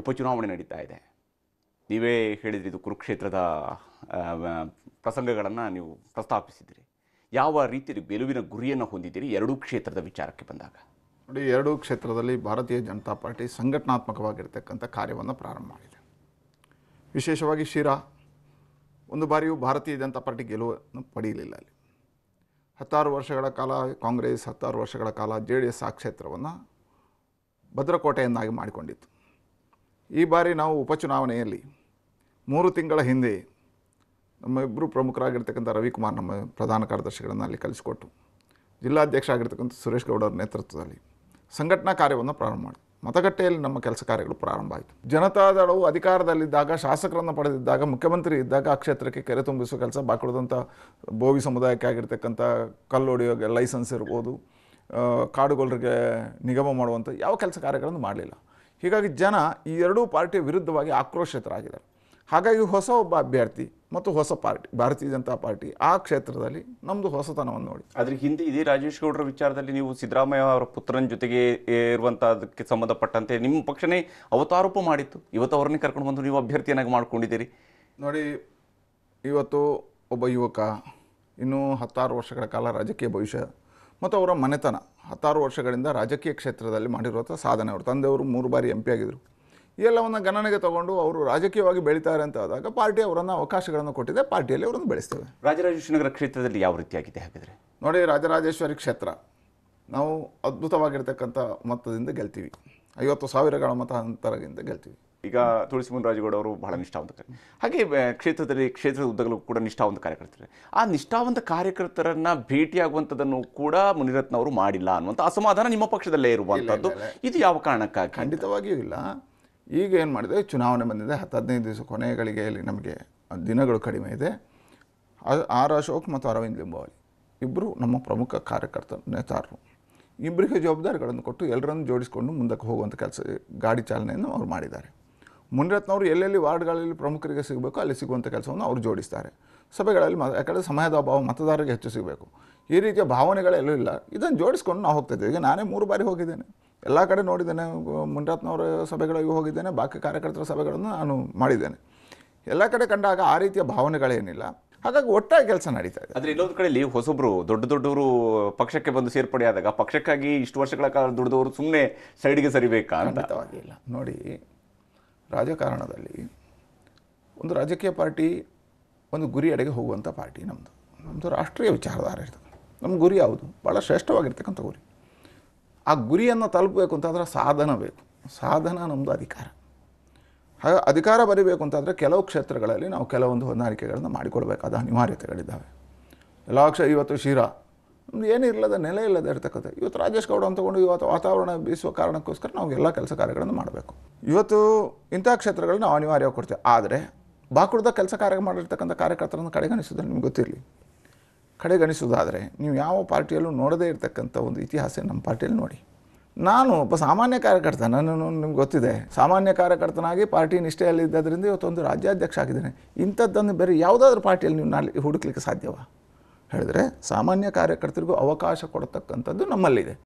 ಉಪಚುನಾವಣೆ ನಡೀತಾ ಇದೆ ನೀವೇ ಹೇಳಿದ್ರಿ ಇದು ಕುರುಕ್ಷೇತ್ರದ ಪ್ರಸಂಗಗಳನ್ನು ನೀವು ಪ್ರಸ್ತಾಪಿಸಿದಿರಿ ಯಾವ ರೀತಿಯಲ್ಲಿ ಗೆಲುವಿನ ಗುರಿಯನ್ನು ಹೊಂದಿದ್ದೀರಿ ಎರಡೂ ಕ್ಷೇತ್ರದ ವಿಚಾರಕ್ಕೆ ಬಂದಾಗ ನೋಡಿ ಎರಡೂ ಕ್ಷೇತ್ರದಲ್ಲಿ ಭಾರತೀಯ ಜನತಾ ಪಾರ್ಟಿ ಸಂಘಟನಾತ್ಮಕವಾಗಿರ್ತಕ್ಕಂಥ ಕಾರ್ಯವನ್ನು ಪ್ರಾರಂಭ ಮಾಡಿದೆ ವಿಶೇಷವಾಗಿ ಶಿರಾ ಒಂದು ಬಾರಿಯೂ ಭಾರತೀಯ ಜನತಾ ಪಾರ್ಟಿ ಗೆಲುವನ್ನು ಪಡೆಯಲಿಲ್ಲ ಅಲ್ಲಿ ಹತ್ತಾರು ವರ್ಷಗಳ ಕಾಲ ಕಾಂಗ್ರೆಸ್ ಹತ್ತಾರು ವರ್ಷಗಳ ಕಾಲ ಜೆ ಡಿ ಎಸ್ ಆ ಕ್ಷೇತ್ರವನ್ನು ಭದ್ರಕೋಟೆಯನ್ನಾಗಿ ಮಾಡಿಕೊಂಡಿತ್ತು ಈ ಬಾರಿ ನಾವು ಉಪಚುನಾವಣೆಯಲ್ಲಿ ಮೂರು ತಿಂಗಳ ಹಿಂದೆ ನಮ್ಮ ಇಬ್ಬರು ಪ್ರಮುಖರಾಗಿರ್ತಕ್ಕಂಥ ರವಿಕುಮಾರ್ ನಮ್ಮ ಪ್ರಧಾನ ಕಾರ್ಯದರ್ಶಿಗಳನ್ನು ಅಲ್ಲಿ ಕಲಿಸಿಕೊಟ್ಟು ಜಿಲ್ಲಾಧ್ಯಕ್ಷ ಆಗಿರ್ತಕ್ಕಂಥ ಸುರೇಶ್ ಗೌಡರ ನೇತೃತ್ವದಲ್ಲಿ ಸಂಘಟನಾ ಕಾರ್ಯವನ್ನು ಪ್ರಾರಂಭ ಮಾಡಿ ಮತಗಟ್ಟೆಯಲ್ಲಿ ನಮ್ಮ ಕೆಲಸ ಕಾರ್ಯಗಳು ಪ್ರಾರಂಭ ಆಯಿತು ಜನತಾದಳವು ಅಧಿಕಾರದಲ್ಲಿದ್ದಾಗ ಶಾಸಕರನ್ನು ಪಡೆದಿದ್ದಾಗ ಮುಖ್ಯಮಂತ್ರಿ ಇದ್ದಾಗ ಆ ಕ್ಷೇತ್ರಕ್ಕೆ ಕೆರೆ ತುಂಬಿಸುವ ಕೆಲಸ ಬಾಕುಳಿದಂಥ ಬೋವಿ ಸಮುದಾಯಕ್ಕೆ ಆಗಿರ್ತಕ್ಕಂಥ ಕಲ್ಲೊಡೆಯೋ ಲೈಸೆನ್ಸ್ ಇರ್ಬೋದು ಕಾಡುಗೊಲ್ಲರಿಗೆ ನಿಗಮ ಮಾಡುವಂಥ ಯಾವ ಕೆಲಸ ಕಾರ್ಯಗಳನ್ನು ಮಾಡಲಿಲ್ಲ ಹೀಗಾಗಿ ಜನ ಈ ಎರಡೂ ಪಾರ್ಟಿಯ ವಿರುದ್ಧವಾಗಿ ಆಕ್ರೋಶಿತರಾಗಿದ್ದಾರೆ ಹಾಗಾಗಿ ಹೊಸ ಒಬ್ಬ ಅಭ್ಯರ್ಥಿ ಮತ್ತು ಹೊಸ ಪಾರ್ಟಿ ಭಾರತೀಯ ಜನತಾ ಪಾರ್ಟಿ ಆ ಕ್ಷೇತ್ರದಲ್ಲಿ ನಮ್ಮದು ಹೊಸತನವನ್ನು ನೋಡಿ ಅದ್ರ ಹಿಂದೆ ಇದೇ ರಾಜೇಶ್ ಗೌಡರ ವಿಚಾರದಲ್ಲಿ ನೀವು ಸಿದ್ದರಾಮಯ್ಯ ಅವರ ಪುತ್ರನ ಜೊತೆಗೆ ಇರುವಂಥದಕ್ಕೆ ಸಂಬಂಧಪಟ್ಟಂತೆ ನಿಮ್ಮ ಪಕ್ಷನೇ ಅವತಾರೋಪ ಮಾಡಿತ್ತು ಇವತ್ತು ಅವರನ್ನೇ ಕರ್ಕೊಂಡು ಬಂದು ನೀವು ಅಭ್ಯರ್ಥಿಯನ್ನಾಗಿ ಮಾಡ್ಕೊಂಡಿದ್ದೀರಿ ನೋಡಿ ಇವತ್ತು ಒಬ್ಬ ಯುವಕ ಇನ್ನೂ ಹತ್ತಾರು ವರ್ಷಗಳ ಕಾಲ ರಾಜಕೀಯ ಭವಿಷ್ಯ ಮತ್ತು ಅವರ ಮನೆತನ ಹತ್ತಾರು ವರ್ಷಗಳಿಂದ ರಾಜಕೀಯ ಕ್ಷೇತ್ರದಲ್ಲಿ ಮಾಡಿರುವಂಥ ಸಾಧನೆ ಅವರು ತಂದೆಯವರು ಮೂರು ಬಾರಿ ಎಂ ಪಿ ಆಗಿದ್ದರು ಎಲ್ಲವನ್ನು ಗಣನೆಗೆ ತಗೊಂಡು ಅವರು ರಾಜಕೀಯವಾಗಿ ಬೆಳೀತಾರೆ ಅಂತ ಆದಾಗ ಪಾರ್ಟಿ ಅವರನ್ನು ಅವಕಾಶಗಳನ್ನು ಕೊಟ್ಟಿದೆ ಪಾರ್ಟಿಯಲ್ಲಿ ಅವರನ್ನು ಬೆಳೆಸ್ತೇವೆ ರಾಜರಾಜೇಶ್ವರ ಕ್ಷೇತ್ರದಲ್ಲಿ ಯಾವ ರೀತಿಯಾಗಿದೆ ಹಾಗಿದ್ರೆ ನೋಡಿ ರಾಜರಾಜೇಶ್ವರಿ ಕ್ಷೇತ್ರ ನಾವು ಅದ್ಭುತವಾಗಿರ್ತಕ್ಕಂಥ ಮತದಿಂದ ಗೆಲ್ತೀವಿ ಐವತ್ತು ಸಾವಿರಗಳ ಮತ ಅಂತರದಿಂದ ಗೆಲ್ತೀವಿ ಈಗ ತುಳಸಿ ಮುನರಾಜಗೌಡ ಅವರು ಬಹಳ ನಿಷ್ಠಾವಂತ ಹಾಗೆ ಕ್ಷೇತ್ರದಲ್ಲಿ ಕ್ಷೇತ್ರದ ಉದ್ದಗಳು ಕೂಡ ನಿಷ್ಠಾವಂತ ಕಾರ್ಯಕರ್ತರು ಆ ನಿಷ್ಠಾವಂತ ಕಾರ್ಯಕರ್ತರನ್ನ ಭೇಟಿಯಾಗುವಂಥದ್ದನ್ನು ಕೂಡ ಮುನಿರತ್ನ ಅವರು ಮಾಡಿಲ್ಲ ಅನ್ನುವಂಥ ಅಸಮಾಧಾನ ನಿಮ್ಮ ಪಕ್ಷದಲ್ಲೇ ಇರುವಂಥದ್ದು ಇದು ಯಾವ ಕಾರಣಕ್ಕಾಗಿ ಖಂಡಿತವಾಗಿಯೂ ಇಲ್ಲ ಈಗ ಏನು ಮಾಡಿದೆ ಚುನಾವಣೆ ಬಂದಿದೆ ಹತ್ತು ಹದಿನೈದು ದಿವಸ ಕೊನೆಗಳಿಗೆ ಇಲ್ಲಿ ನಮಗೆ ದಿನಗಳು ಕಡಿಮೆ ಇದೆ ಆರ್ ಅಶೋಕ್ ಮತ್ತು ಅರವಿಂದ್ ಲಿಂಬಾವಳಿ ಇಬ್ಬರು ನಮ್ಮ ಪ್ರಮುಖ ಕಾರ್ಯಕರ್ತ ನೇತಾರರು ಇಬ್ಬರಿಗೆ ಜವಾಬ್ದಾರಿಗಳನ್ನು ಕೊಟ್ಟು ಎಲ್ಲರನ್ನು ಜೋಡಿಸಿಕೊಂಡು ಮುಂದಕ್ಕೆ ಹೋಗುವಂಥ ಕೆಲಸ ಗಾಡಿ ಚಾಲನೆಯನ್ನು ಅವರು ಮಾಡಿದ್ದಾರೆ ಮುನಿರತ್ನವರು ಎಲ್ಲೆಲ್ಲಿ ವಾರ್ಡ್ಗಳಲ್ಲಿ ಪ್ರಮುಖರಿಗೆ ಸಿಗಬೇಕು ಅಲ್ಲಿ ಸಿಗುವಂಥ ಕೆಲಸವನ್ನು ಅವರು ಜೋಡಿಸ್ತಾರೆ ಸಭೆಗಳಲ್ಲಿ ಮ ಯಾಕಂದರೆ ಸಮಯದ ಅಭಾವ ಮತದಾರರಿಗೆ ಹೆಚ್ಚು ಸಿಗಬೇಕು ಈ ರೀತಿಯ ಭಾವನೆಗಳೆಲ್ಲೂ ಇಲ್ಲ ಇದನ್ನು ಜೋಡಿಸ್ಕೊಂಡು ನಾವು ಹೋಗ್ತಿದ್ದೆ ಈಗ ನಾನೇ ಮೂರು ಬಾರಿ ಹೋಗಿದ್ದೇನೆ ಎಲ್ಲ ಕಡೆ ನೋಡಿದ್ದೇನೆ ಮುನಿರತ್ನವರ ಸಭೆಗಳಿಗೂ ಹೋಗಿದ್ದೇನೆ ಬಾಕಿ ಕಾರ್ಯಕರ್ತರ ಸಭೆಗಳನ್ನು ನಾನು ಮಾಡಿದ್ದೇನೆ ಎಲ್ಲ ಕಡೆ ಕಂಡಾಗ ಆ ರೀತಿಯ ಭಾವನೆಗಳೇನಿಲ್ಲ ಹಾಗಾಗಿ ಒಟ್ಟಾಗಿ ಕೆಲಸ ನಡೀತಾ ಇದೆ ಆದರೆ ಇನ್ನೊಂದು ಕಡೆಯಲ್ಲಿ ಹೊಸೊಬ್ಬರು ದೊಡ್ಡ ದೊಡ್ಡವರು ಪಕ್ಷಕ್ಕೆ ಬಂದು ಸೇರ್ಪಡೆ ಆದಾಗ ಪಕ್ಷಕ್ಕಾಗಿ ಇಷ್ಟು ವರ್ಷಗಳ ಕಾಲ ದುಡಿದವರು ಸುಮ್ಮನೆ ಸೈಡ್ಗೆ ಸರಿಬೇಕಾ ನೋಡಿ ರಾಜಕಾರಣದಲ್ಲಿ ಒಂದು ರಾಜಕೀಯ ಪಾರ್ಟಿ ಒಂದು ಗುರಿ ಅಡೆಗೆ ಹೋಗುವಂಥ ಪಾರ್ಟಿ ನಮ್ಮದು ನಮ್ಮದು ರಾಷ್ಟ್ರೀಯ ವಿಚಾರಧಾರೆ ಇರ್ತದೆ ನಮ್ಮ ಗುರಿ ಯಾವುದು ಭಾಳ ಶ್ರೇಷ್ಠವಾಗಿರ್ತಕ್ಕಂಥ ಗುರಿ ಆ ಗುರಿಯನ್ನು ತಲುಪಬೇಕು ಅಂತಂದ್ರೆ ಸಾಧನ ಬೇಕು ಸಾಧನ ನಮ್ಮದು ಅಧಿಕಾರ ಹಾಗೆ ಅಧಿಕಾರ ಬರೀಬೇಕು ಅಂತಂದರೆ ಕೆಲವು ಕ್ಷೇತ್ರಗಳಲ್ಲಿ ನಾವು ಕೆಲವೊಂದು ಹೊಂದಾಣಿಕೆಗಳನ್ನು ಮಾಡಿಕೊಳ್ಬೇಕಾದ ಅನಿವಾರ್ಯತೆಗಳಿದ್ದಾವೆ ಎಲ್ಲ ಕ್ಷ ಇವತ್ತು ಶಿರಾ ಇಲ್ಲದ ನೆಲೆ ಇಲ್ಲದೆ ಇರ್ತಕ್ಕಂಥ ಇವತ್ತು ರಾಜೇಶ್ ಗೌಡ ಅಂತಕೊಂಡು ಇವತ್ತು ವಾತಾವರಣ ಬೀಸುವ ಕಾರಣಕ್ಕೋಸ್ಕರ ನಾವು ಎಲ್ಲ ಕೆಲಸ ಕಾರ್ಯಗಳನ್ನು ಮಾಡಬೇಕು ಇವತ್ತು ಇಂಥ ಕ್ಷೇತ್ರಗಳನ್ನ ನಾವು ಅನಿವಾರ್ಯವಾಗಿ ಕೊಡ್ತೇವೆ ಆದರೆ ಬಾಕುಡ್ದ ಕೆಲಸ ಕಾರ್ಯ ಮಾಡಿರ್ತಕ್ಕಂಥ ಕಾರ್ಯಕರ್ತರನ್ನು ಕಡೆಗಣಿಸೋದನ್ನು ನಿಮ್ಗೆ ಗೊತ್ತಿರಲಿ ಕಡೆಗಣಿಸೋದಾದರೆ ನೀವು ಯಾವ ಪಾರ್ಟಿಯಲ್ಲೂ ನೋಡದೇ ಇರತಕ್ಕಂಥ ಒಂದು ಇತಿಹಾಸ ನಮ್ಮ ಪಾರ್ಟಿಯಲ್ಲಿ ನೋಡಿ ನಾನು ಒಬ್ಬ ಸಾಮಾನ್ಯ ಕಾರ್ಯಕರ್ತ ನಾನು ನಿಮ್ಗೆ ಗೊತ್ತಿದೆ ಸಾಮಾನ್ಯ ಕಾರ್ಯಕರ್ತನಾಗಿ ಪಾರ್ಟಿ ನಿಷ್ಠೆಯಲ್ಲಿದ್ದರಿಂದ ಇವತ್ತೊಂದು ರಾಜ್ಯಾಧ್ಯಕ್ಷ ಆಗಿದ್ದೇನೆ ಇಂಥದ್ದನ್ನು ಬೇರೆ ಯಾವುದಾದ್ರೂ ಪಾರ್ಟಿಯಲ್ಲಿ ನೀವು ನಾಳೆ ಹುಡುಕ್ಲಿಕ್ಕೆ ಸಾಧ್ಯವಾ ಹೇಳಿದ್ರೆ ಸಾಮಾನ್ಯ ಕಾರ್ಯಕರ್ತರಿಗೂ ಅವಕಾಶ ಕೊಡತಕ್ಕಂಥದ್ದು ನಮ್ಮಲ್ಲಿದೆ